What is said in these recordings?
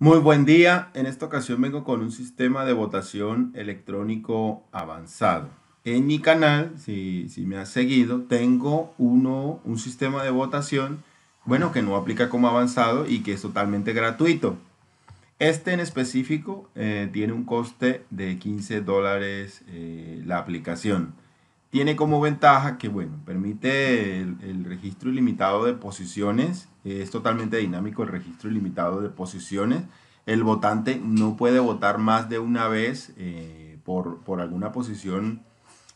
Muy buen día. En esta ocasión vengo con un sistema de votación electrónico avanzado. En mi canal, si, me has seguido, tengo un sistema de votación, bueno, que no aplica como avanzado y que es totalmente gratuito. Este en específico eh, tiene un coste de 15 dólares eh, la aplicación tiene como ventaja que, bueno, permite el, registro ilimitado de posiciones, es totalmente dinámico el registro ilimitado de posiciones, el votante no puede votar más de una vez eh, por, alguna posición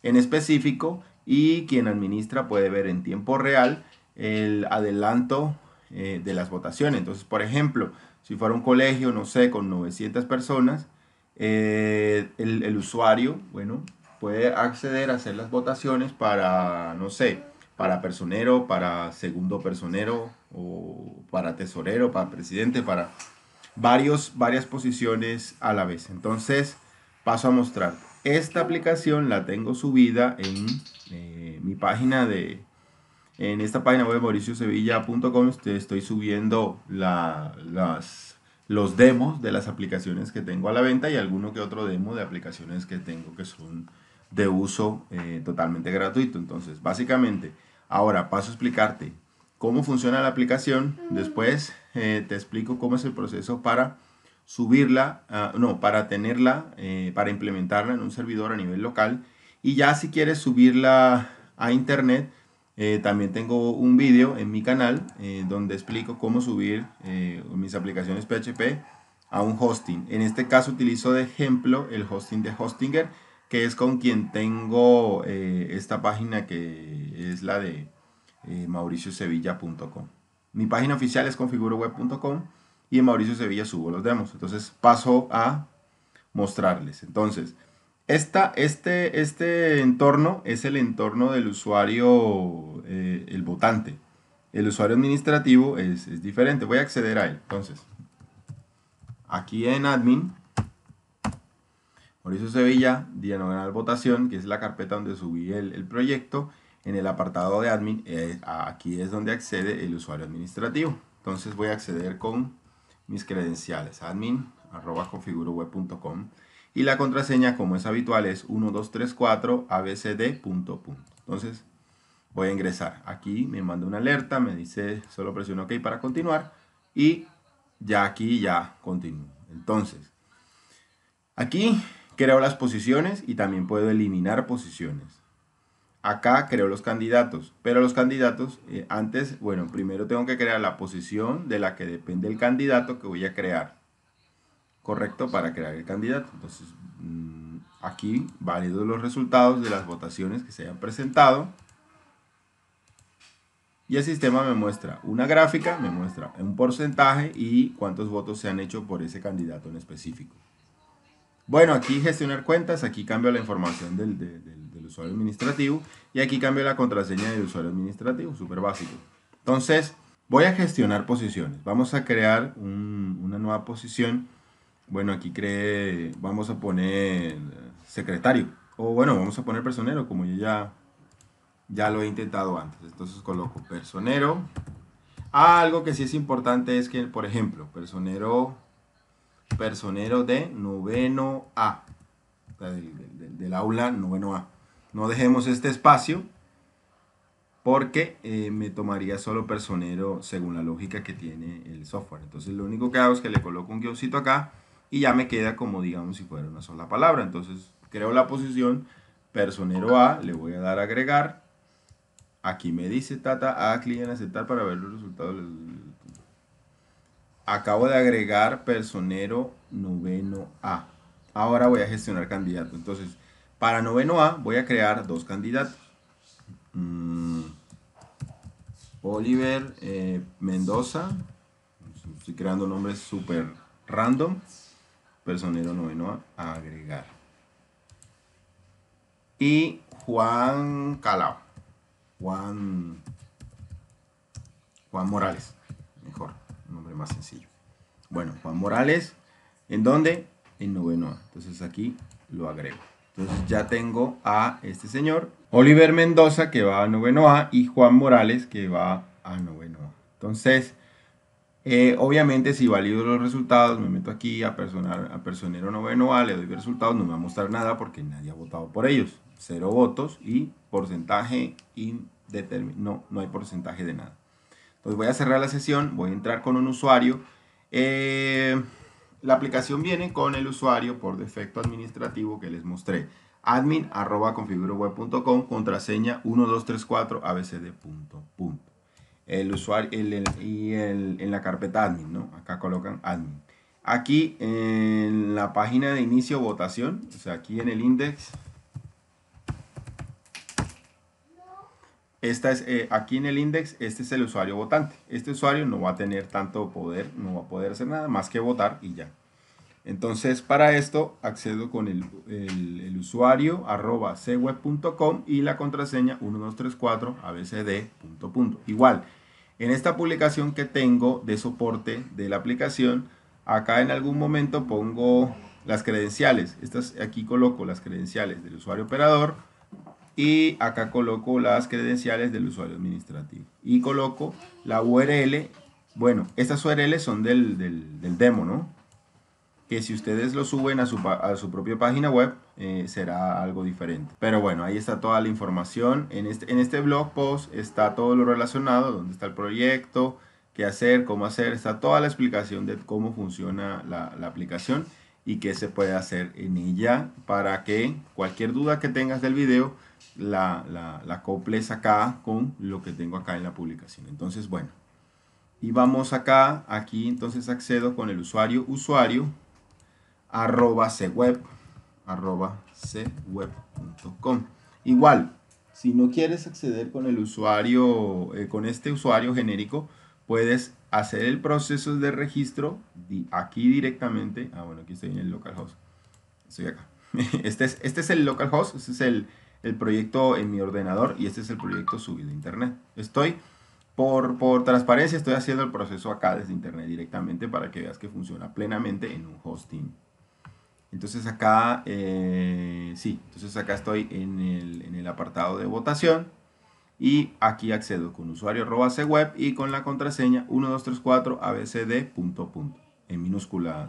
en específico y quien administra puede ver en tiempo real el adelanto eh, de las votaciones. Entonces, por ejemplo, si fuera un colegio, no sé, con 900 personas, eh, el, el usuario, bueno, puede acceder a hacer las votaciones para, no sé, para personero, para segundo personero, o para tesorero, para presidente, para varios, varias posiciones a la vez. Entonces, paso a mostrar. Esta aplicación la tengo subida en eh, mi página de... En esta página web mauriciosevilla.com este, estoy subiendo las, los demos de las aplicaciones que tengo a la venta y alguno que otro demo de aplicaciones que tengo que son de uso eh, totalmente gratuito. Entonces, básicamente, ahora paso a explicarte cómo funciona la aplicación. Después eh, te explico cómo es el proceso para subirla, ah, no, para tenerla, eh, para implementarla en un servidor a nivel local. Y ya si quieres subirla a internet, también tengo un vídeo en mi canal donde explico cómo subir mis aplicaciones PHP a un hosting. En este caso utilizo de ejemplo el hosting de Hostinger que es con quien tengo eh, esta página que es la de eh, mauriciosevilla.com. Mi página oficial es configuroweb.com y en Mauricio Sevilla subo los demos. Entonces paso a mostrarles. Entonces, esta, este, este entorno es el entorno del usuario, eh, el votante. El usuario administrativo es, es diferente. Voy a acceder a él. Entonces, aquí en admin Mauricio Sevilla, diagonal votación, que es la carpeta donde subí el, el proyecto. En el apartado de admin, eh, aquí es donde accede el usuario administrativo. Entonces voy a acceder con mis credenciales, admin, arroba y la contraseña, como es habitual, es 1234 abcd. Entonces voy a ingresar. Aquí me manda una alerta, me dice solo presiono OK para continuar y ya aquí ya continúo. Entonces, aquí Creo las posiciones y también puedo eliminar posiciones. Acá creo los candidatos, pero los candidatos eh, antes, bueno, primero tengo que crear la posición de la que depende el candidato que voy a crear. Correcto, para crear el candidato. Entonces, mm, aquí válidos los resultados de las votaciones que se hayan presentado. Y el sistema me muestra una gráfica, me muestra un porcentaje y cuántos votos se han hecho por ese candidato en específico bueno, aquí gestionar cuentas, aquí cambio la información del, usuario administrativo y aquí cambio la contraseña del usuario administrativo, súper básico. Entonces, voy a gestionar posiciones. Vamos a crear una nueva posición. Bueno, aquí cree vamos a poner secretario. O bueno, vamos a poner personero, como yo ya, ya lo he intentado antes. Entonces coloco personero. Ah, algo que sí es importante es que, por ejemplo, personero personero de noveno A, del, aula noveno A. No dejemos este espacio porque eh, me tomaría solo personero según la lógica que tiene el software. Entonces lo único que hago es que le coloco un guioncito acá y ya me queda como digamos si fuera una sola palabra. Entonces creo la posición personero A, le voy a dar a agregar. Aquí me dice Tata, a clic en aceptar para ver los resultados. Acabo de agregar personero noveno A. Ahora voy a gestionar candidato. Entonces, para noveno A voy a crear dos candidatos. Mm. Oliver eh, Mendoza. Estoy creando nombres súper random. Personero noveno A. A agregar. Y Juan Calao. Juan. Juan Morales. Mejor más sencillo. Bueno, Juan Morales, ¿en dónde? En Novenoa Entonces aquí lo agrego. Entonces ya tengo a este señor, Oliver Mendoza, que va a Novenoa y Juan Morales, que va a Novenoa, Entonces, eh, obviamente, si valido los resultados, me meto aquí a, a personero Novenoa, le doy resultados, no me va a mostrar nada porque nadie ha votado por ellos. Cero votos y porcentaje indeterminado. No, no hay porcentaje de nada. Entonces voy a cerrar la sesión, voy a entrar con un usuario. Eh, la aplicación viene con el usuario por defecto administrativo que les mostré. Admin arroba configuroweb.com, contraseña 1234 abcd. Punto, punto. El usuario y en la carpeta admin, ¿no? Acá colocan admin. Aquí en la página de inicio votación, o sea, aquí en el index, Esta es, eh, aquí en el index, este es el usuario votante. Este usuario no va a tener tanto poder, no va a poder hacer nada más que votar y ya. Entonces, para esto, accedo con el, usuario arroba cweb.com y la contraseña 1234 abcd. Punto, punto. Igual, en esta publicación que tengo de soporte de la aplicación, acá en algún momento pongo las credenciales. Estas, aquí coloco las credenciales del usuario operador y acá coloco las credenciales del usuario administrativo y coloco la URL bueno, estas URLs son del, del, demo, ¿no? Que si ustedes lo suben a su, propia página web, eh, será algo diferente. Pero bueno, ahí está toda la información. Este, en este, blog post está todo lo relacionado, dónde está el proyecto, qué hacer, cómo hacer. Está toda la explicación de cómo funciona la, la aplicación y qué se puede hacer en ella para que cualquier duda que tengas del video la, la, la con lo que tengo acá en la publicación. Entonces, bueno, y vamos acá, aquí entonces accedo con el usuario, usuario, arroba cweb, arroba cweb.com. Igual, si no quieres acceder con el usuario, eh, con este usuario genérico, puedes hacer el proceso de registro aquí directamente. Ah, bueno, aquí estoy en el localhost. Estoy acá. Este es, este es el localhost, este es el, el proyecto en mi ordenador y este es el proyecto subido a internet. Estoy, por, por transparencia, estoy haciendo el proceso acá desde internet directamente para que veas que funciona plenamente en un hosting. Entonces acá, eh, sí, entonces acá estoy en el, apartado de votación y aquí accedo con usuario arroba web y con la contraseña 1234abcd punto punto en minúscula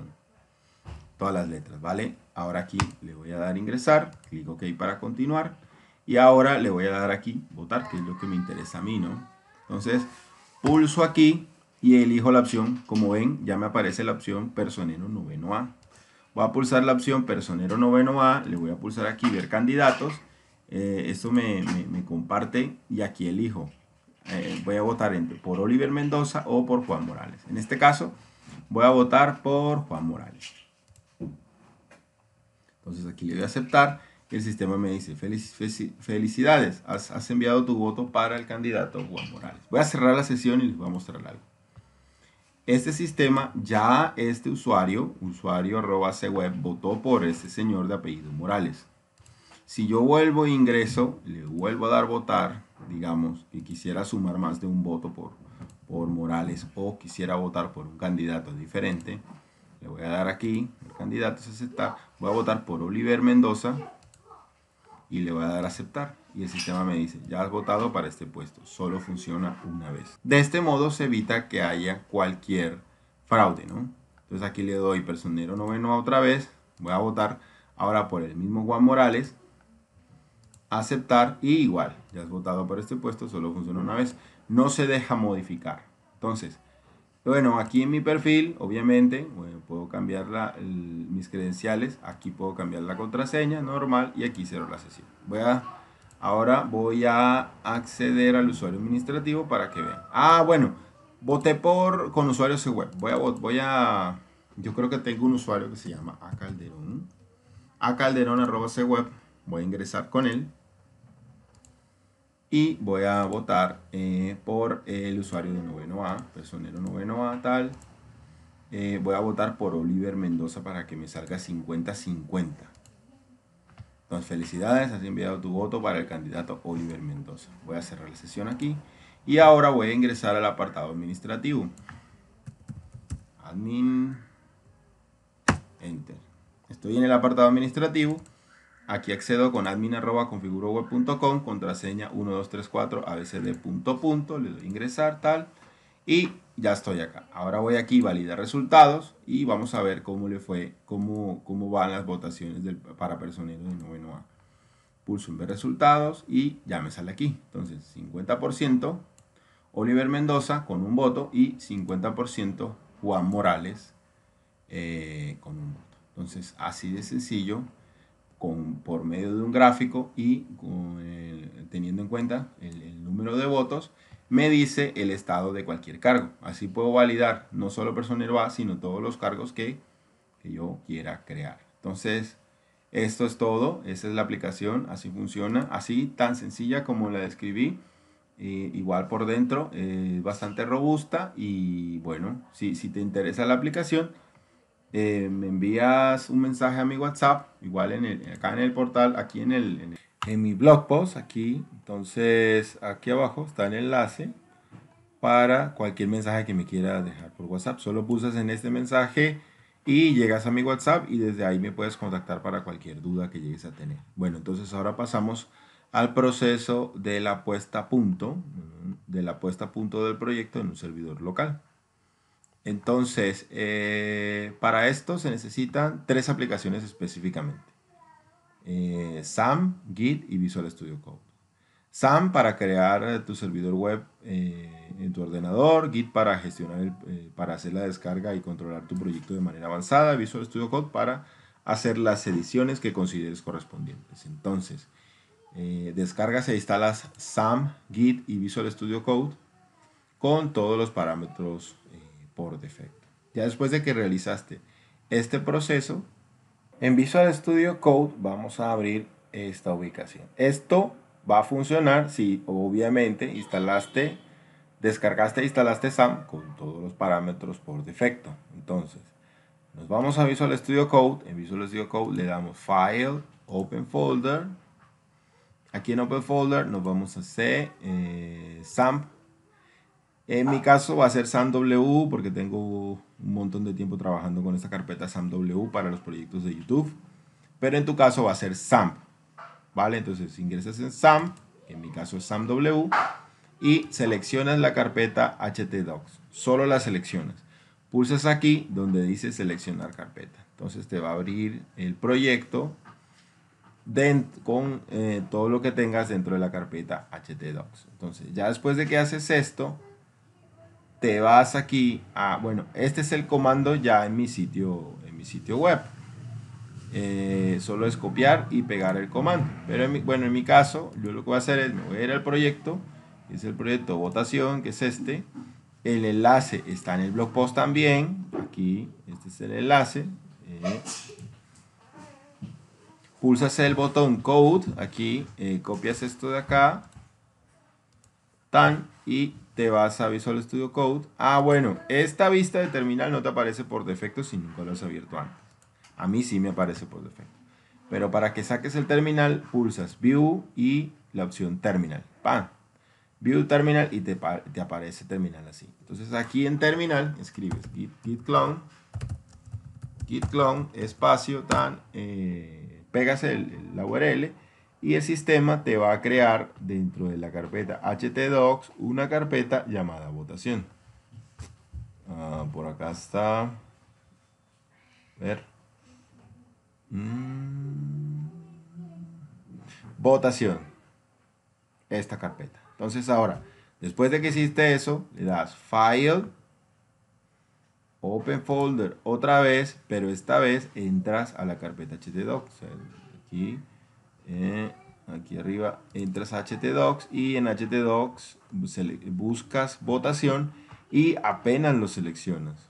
todas las letras, ¿vale? Ahora aquí le voy a dar ingresar, clic OK para continuar. Y ahora le voy a dar aquí votar, que es lo que me interesa a mí, ¿no? Entonces, pulso aquí y elijo la opción. Como ven, ya me aparece la opción personero noveno A. Voy a pulsar la opción personero noveno A, le voy a pulsar aquí ver candidatos. Eh, esto me, comparte y aquí elijo. Eh, voy a votar por Oliver Mendoza o por Juan Morales. En este caso, voy a votar por Juan Morales. Entonces aquí le voy a aceptar y el sistema me dice, felicidades, has, enviado tu voto para el candidato Juan Morales. Voy a cerrar la sesión y les voy a mostrar algo. Este sistema, ya este usuario, usuario arroba web votó por este señor de apellido Morales. Si yo vuelvo e ingreso, le vuelvo a dar votar, digamos, y quisiera sumar más de un voto por, por Morales o quisiera votar por un candidato diferente, le voy a dar aquí, el candidato es aceptar. Voy a votar por Oliver Mendoza y le voy a dar aceptar. Y el sistema me dice, ya has votado para este puesto. Solo funciona una vez. De este modo se evita que haya cualquier fraude, ¿no? Entonces aquí le doy personero noveno otra vez. Voy a votar ahora por el mismo Juan Morales. Aceptar y igual. Ya has votado por este puesto, solo funciona una vez. No se deja modificar. Entonces, bueno, aquí en mi perfil, obviamente, puedo cambiar mis credenciales, aquí puedo cambiar la contraseña normal y aquí cero la sesión. Voy a, ahora voy a acceder al usuario administrativo para que vean. Ah, bueno, voté por con usuarios web. Voy a, voy a, yo creo que tengo un usuario que se llama acalderón, web Voy a ingresar con él y voy a votar eh, por el usuario de noveno A, personero noveno A tal. Eh, voy a votar por Oliver Mendoza para que me salga 50-50. Entonces, felicidades, has enviado tu voto para el candidato Oliver Mendoza. Voy a cerrar la sesión aquí y ahora voy a ingresar al apartado administrativo. Admin. Enter. Estoy en el apartado administrativo Aquí accedo con admin contraseña 1234 abcd punto punto, le doy ingresar, tal, y ya estoy acá. Ahora voy aquí, validar resultados y vamos a ver cómo le fue, cómo, cómo van las votaciones para personeros de noveno A. Pulso en ver resultados y ya me sale aquí. Entonces, 50% Oliver Mendoza con un voto y 50% Juan Morales eh, con un voto. Entonces, así de sencillo por medio de un gráfico y eh, teniendo en cuenta el, número de votos, me dice el estado de cualquier cargo. Así puedo validar no solo personero A, sino todos los cargos que, yo quiera crear. Entonces, esto es todo. Esa es la aplicación. Así funciona. Así, tan sencilla como la describí. igual por dentro, eh, bastante robusta. Y bueno, si, si te interesa la aplicación, eh, me envías un mensaje a mi WhatsApp, igual en acá en el portal, aquí en, mi blog post, aquí. Entonces, aquí abajo está el enlace para cualquier mensaje que me quieras dejar por WhatsApp. Solo pulsas en este mensaje y llegas a mi WhatsApp y desde ahí me puedes contactar para cualquier duda que llegues a tener. Bueno, entonces ahora pasamos al proceso de la puesta punto, de la puesta punto del proyecto en un servidor local. Entonces, eh, para esto se necesitan tres aplicaciones específicamente. Eh, SAM, Git y Visual Studio Code. SAM para crear tu servidor web eh, en tu ordenador, Git para gestionar, para hacer la descarga y controlar tu proyecto de manera avanzada, Visual Studio Code para hacer las ediciones que consideres correspondientes. Entonces, descargas e instalas SAM, Git y Visual Studio Code con todos los parámetros por defecto. Ya después de que realizaste este proceso, en Visual Studio Code vamos a abrir esta ubicación. Esto va a funcionar si obviamente instalaste, descargaste e instalaste SAM con todos los parámetros por defecto. Entonces, nos vamos a Visual Studio Code. En Visual Studio Code le damos File, Open Folder. Aquí en Open Folder nos vamos a C, eh, SAM. En mi ah. caso va a ser SAMW porque tengo un montón de tiempo trabajando con esta carpeta SAMW para los proyectos de YouTube. Pero en tu caso va a ser SAM. ¿Vale? Entonces ingresas en SAMP, en mi caso es SAMW, y seleccionas la carpeta htdocs. Solo la seleccionas. Pulsas aquí donde dice seleccionar carpeta. Entonces te va a abrir el proyecto con eh, todo lo que tengas dentro de la carpeta htdocs. Entonces ya después de que haces esto, te vas aquí a, bueno, este es el comando ya en mi sitio, en mi sitio web. Eh, solo es copiar y pegar el comando. Pero bueno, en mi caso, yo lo que voy a hacer es, me voy a ir al proyecto, es el proyecto votación, que es este. El enlace está en el blog post también. Aquí, este es el enlace. Eh, pulsas el botón code, aquí, eh, copias esto de acá, tan, y te vas a Visual Studio Code. Ah, bueno, esta vista de terminal no te aparece por defecto si nunca lo has abierto antes. A mí sí me aparece por defecto. Pero para que saques el terminal, pulsas View y la opción Terminal. ¡Pam! View Terminal y te, aparece terminal así. Entonces aquí en terminal escribes git, clone, git clone, espacio, tan, eh, pegas el, la URL y el sistema te va a crear dentro de la carpeta htdocs una carpeta llamada votación. Ah, por acá está. ver. Mm. Votación. Esta carpeta. Entonces ahora, después de que hiciste eso, le das File, Open Folder otra vez, pero esta vez entras a la carpeta htdocs. Aquí eh, aquí arriba entras a htdocs y en htdocs buscas votación y apenas lo seleccionas.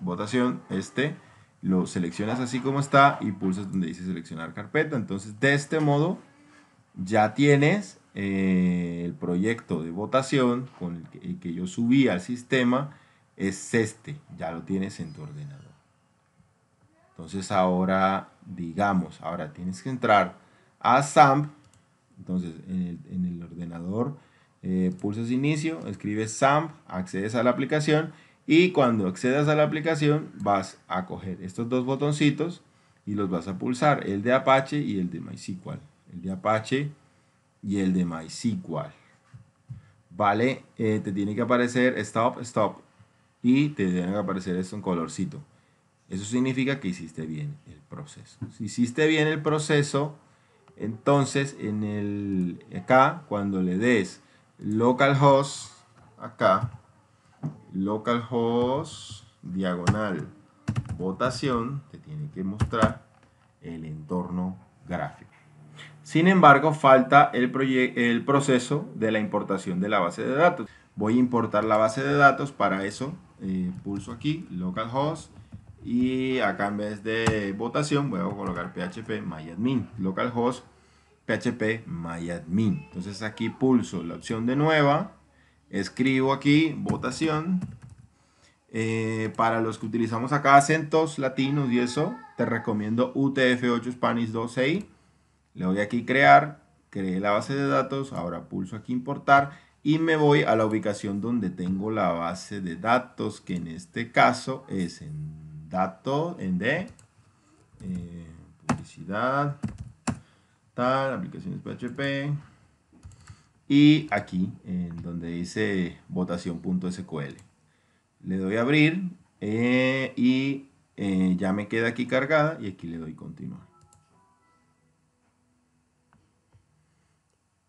votación, este, lo seleccionas así como está y pulsas donde dice seleccionar carpeta. Entonces, de este modo, ya tienes eh, el proyecto de votación con el que yo subí al sistema, es este, ya lo tienes en tu ordenador. Entonces ahora, digamos, ahora tienes que entrar a SAMP. Entonces en el, ordenador eh, pulsas inicio, escribes SAMP, accedes a la aplicación y cuando accedas a la aplicación vas a coger estos dos botoncitos y los vas a pulsar, el de Apache y el de MySQL. El de Apache y el de MySQL. ¿Vale? Eh, te tiene que aparecer Stop, Stop. Y te tiene que aparecer esto en colorcito. Eso significa que hiciste bien el proceso. Si hiciste bien el proceso, entonces en el acá cuando le des localhost acá localhost diagonal votación te tiene que mostrar el entorno gráfico. Sin embargo, falta el, el proceso de la importación de la base de datos. Voy a importar la base de datos, para eso eh, pulso aquí localhost y acá en vez de este votación voy a colocar php myadmin, localhost php myadmin. Entonces aquí pulso la opción de nueva, escribo aquí votación. Eh, para los que utilizamos acá acentos latinos y eso, te recomiendo UTF8 Spanish 12 Le doy aquí crear, creé la base de datos, ahora pulso aquí importar y me voy a la ubicación donde tengo la base de datos, que en este caso es en dato en D. Eh, publicidad, tal, aplicaciones PHP. Y aquí, en donde dice votación.sql. Le doy a abrir eh, y eh, ya me queda aquí cargada y aquí le doy continuar.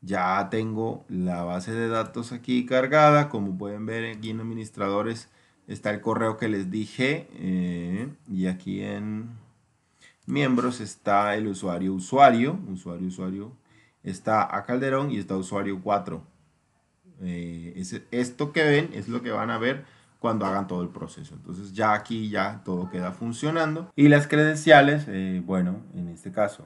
Ya tengo la base de datos aquí cargada. Como pueden ver aquí en administradores, está el correo que les dije eh, y aquí en miembros está el usuario usuario, usuario usuario, está a Calderón y está usuario 4. Eh, esto que ven es lo que van a ver cuando hagan todo el proceso. Entonces ya aquí ya todo queda funcionando. Y las credenciales, eh, bueno, en este caso,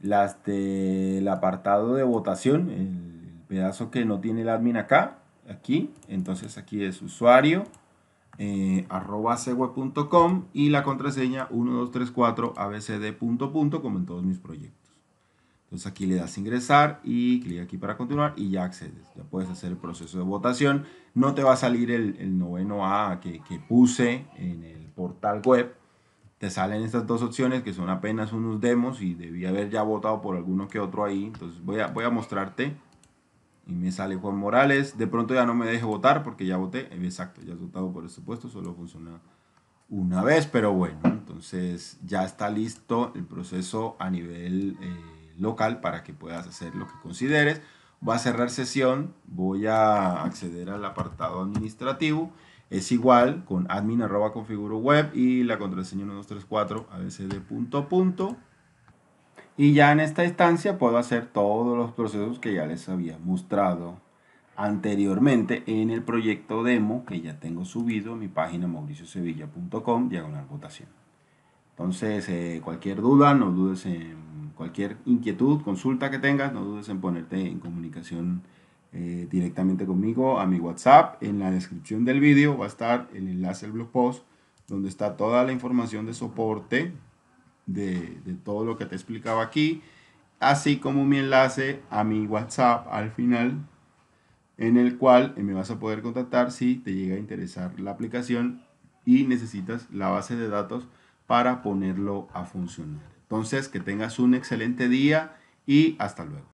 las del apartado de votación, el pedazo que no tiene el admin acá, aquí, entonces aquí es usuario, eh, arroba cweb.com y la contraseña 1234 abcd punto punto como en todos mis proyectos. Entonces aquí le das ingresar y clic aquí para continuar y ya accedes. Ya puedes hacer el proceso de votación. No te va a salir el, noveno A que, puse en el portal web. Te salen estas dos opciones que son apenas unos demos y debía haber ya votado por alguno que otro ahí. Entonces voy a, voy a mostrarte y me sale Juan Morales. De pronto ya no me deje votar porque ya voté. Eh, exacto, ya he votado por supuesto puesto, solo funciona una vez, pero bueno, entonces ya está listo el proceso a nivel eh, local para que puedas hacer lo que consideres. Voy a cerrar sesión, voy a acceder al apartado administrativo. Es igual con admin arroba web y la contraseña 1234 abcd punto punto. Y ya en esta instancia puedo hacer todos los procesos que ya les había mostrado anteriormente en el proyecto demo que ya tengo subido a mi página mauriciosevilla.com diagonal votación. Entonces, eh, cualquier duda, no dudes en cualquier inquietud, consulta que tengas, no dudes en ponerte en comunicación eh, directamente conmigo a mi WhatsApp. En la descripción del vídeo va a estar el enlace al blog post donde está toda la información de soporte de, todo lo que te explicaba aquí, así como mi enlace a mi WhatsApp al final, en el cual me vas a poder contactar si te llega a interesar la aplicación y necesitas la base de datos para ponerlo a funcionar. Entonces, que tengas un excelente día y hasta luego.